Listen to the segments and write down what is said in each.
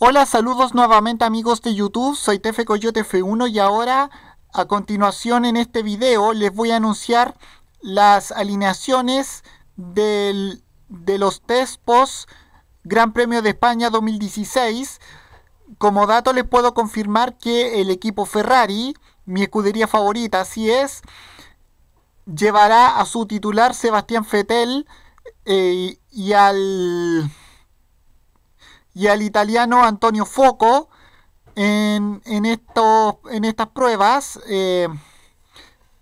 Hola, saludos nuevamente amigos de YouTube, soy Tefe Coyote F1 y ahora a continuación en este video les voy a anunciar las alineaciones de los test post Gran Premio de España 2016. Como dato les puedo confirmar que el equipo Ferrari, mi escudería favorita, así es, llevará a su titular Sebastián Fetel eh, y al y al italiano Antonio Foco en, en estas pruebas eh,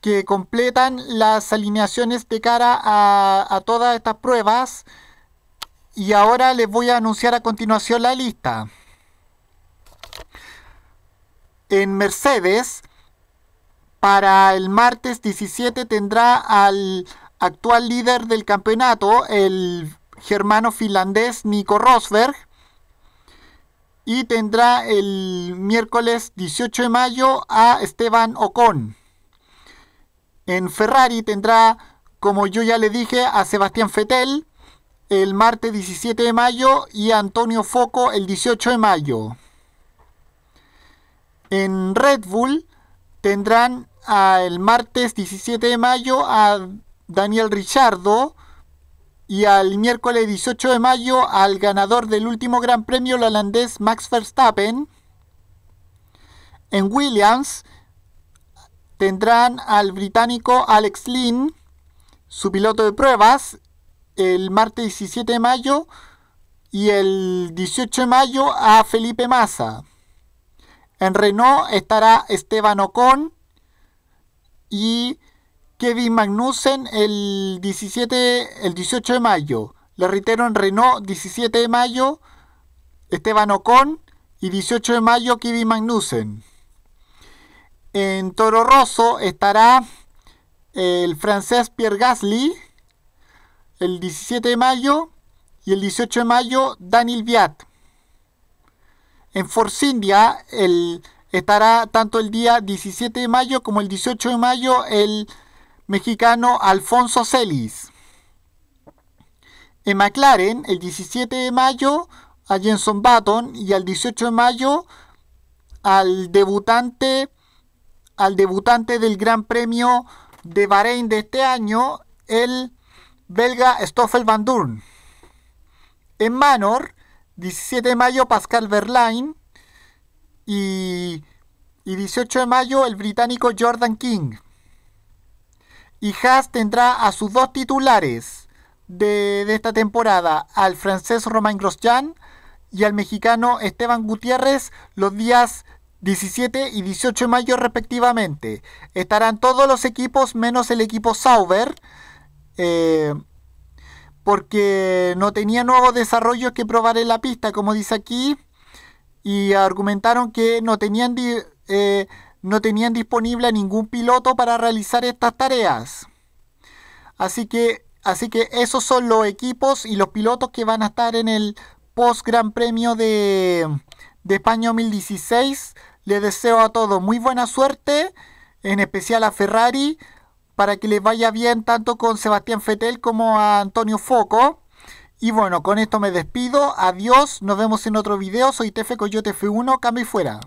que completan las alineaciones de cara a todas estas pruebas. Y ahora les voy a anunciar a continuación la lista. En Mercedes, para el martes 17 tendrá al actual líder del campeonato, el germano finlandés Nico Rosberg. Y tendrá el miércoles 18 de mayo a Esteban Ocon. En Ferrari tendrá, como yo ya le dije, a Sebastián Fetel el martes 17 de mayo y a Antonio Foco el 18 de mayo. En Red Bull tendrán ah, el martes 17 de mayo a Daniel Richardo y al miércoles 18 de mayo al ganador del último Gran Premio, holandés Max Verstappen. En Williams tendrán al británico Alex Lynn, su piloto de pruebas, el martes 17 de mayo y el 18 de mayo a Felipe Massa. En Renault estará Esteban Ocon y Kevin Magnussen el 17, el 18 de mayo. Le reitero en Renault 17 de mayo, Esteban Ocon y 18 de mayo Kevin Magnussen. En Toro Rosso estará el francés Pierre Gasly el 17 de mayo y el 18 de mayo Daniel Viat. En Force India el, estará tanto el día 17 de mayo como el 18 de mayo el mexicano Alfonso Celis. En McLaren, el 17 de mayo, a Jenson Button y al 18 de mayo al debutante, al debutante del Gran Premio de Bahrein de este año, el belga Stoffel Van En Manor, 17 de mayo Pascal Verlaine y, y 18 de mayo el británico Jordan King. Y Haas tendrá a sus dos titulares de, esta temporada, al francés Romain Grosjean y al mexicano Esteban Gutiérrez, los días 17 y 18 de mayo respectivamente. Estarán todos los equipos menos el equipo Sauber, eh, porque no tenía nuevos desarrollos que probar en la pista, como dice aquí, y argumentaron que no tenían... Eh, no tenían disponible a ningún piloto para realizar estas tareas. Así que, así que esos son los equipos y los pilotos que van a estar en el post Gran Premio de, de España 2016. Les deseo a todos muy buena suerte, en especial a Ferrari, para que les vaya bien tanto con Sebastián Fetel como a Antonio Foco. Y bueno, con esto me despido. Adiós, nos vemos en otro video. Soy Tefe Coyote F1, cambio y fuera.